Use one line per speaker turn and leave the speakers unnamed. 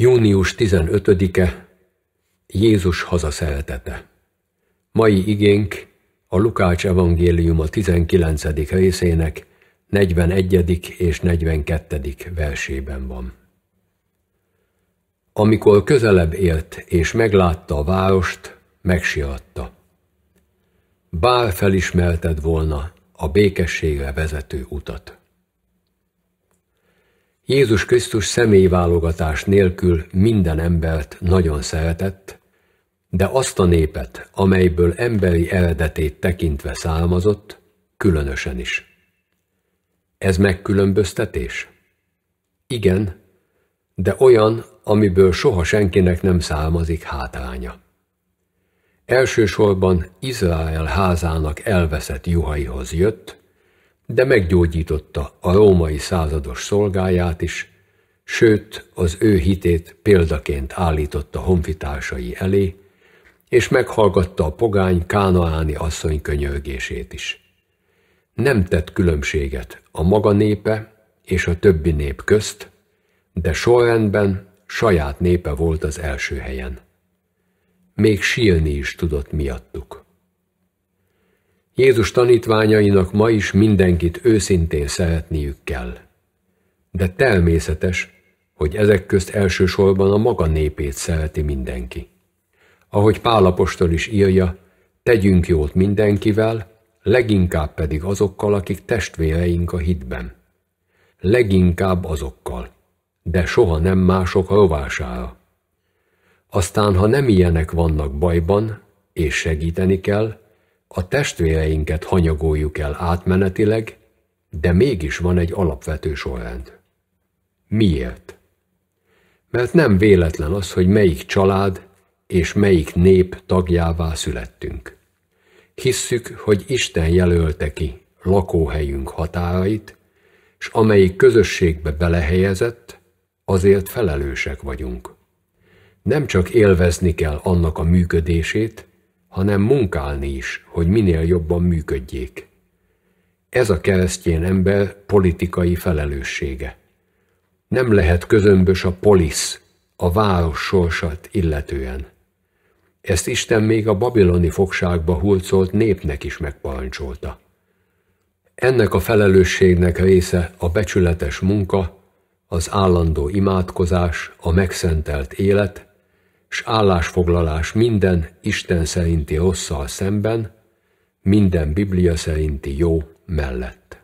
Június 15-e Jézus hazaszeretete Mai igénk a Lukács evangélium a 19. részének 41. és 42. versében van. Amikor közelebb élt és meglátta a várost, megsiratta. Bár felismerted volna a békességre vezető utat. Jézus Krisztus személyválogatás nélkül minden embert nagyon szeretett, de azt a népet, amelyből emberi eredetét tekintve származott, különösen is. Ez megkülönböztetés? Igen, de olyan, amiből soha senkinek nem származik hátránya. Elsősorban Izrael házának elveszett juhaihoz jött, de meggyógyította a római százados szolgáját is, sőt az ő hitét példaként állította honfitársai elé, és meghallgatta a pogány kánaáni asszony könyörgését is. Nem tett különbséget a maga népe és a többi nép közt, de sorrendben saját népe volt az első helyen. Még sírni is tudott miattuk. Jézus tanítványainak ma is mindenkit őszintén szeretniük kell. De természetes, hogy ezek közt elsősorban a maga népét szereti mindenki. Ahogy Pálapostól is írja, tegyünk jót mindenkivel, leginkább pedig azokkal, akik testvéreink a hitben. Leginkább azokkal, de soha nem mások rovására. Aztán, ha nem ilyenek vannak bajban, és segíteni kell, a testvéreinket hanyagoljuk el átmenetileg, de mégis van egy alapvető sorrend. Miért? Mert nem véletlen az, hogy melyik család és melyik nép tagjává születtünk. Hisszük, hogy Isten jelölte ki lakóhelyünk határait, s amelyik közösségbe belehelyezett, azért felelősek vagyunk. Nem csak élvezni kell annak a működését, hanem munkálni is, hogy minél jobban működjék. Ez a keresztjén ember politikai felelőssége. Nem lehet közömbös a polisz, a város sorsat illetően. Ezt Isten még a babiloni fogságba hurcolt népnek is megparancsolta. Ennek a felelősségnek része a becsületes munka, az állandó imádkozás, a megszentelt élet, s állásfoglalás minden Isten szerinti rosszal szemben, minden Biblia szerinti jó mellett.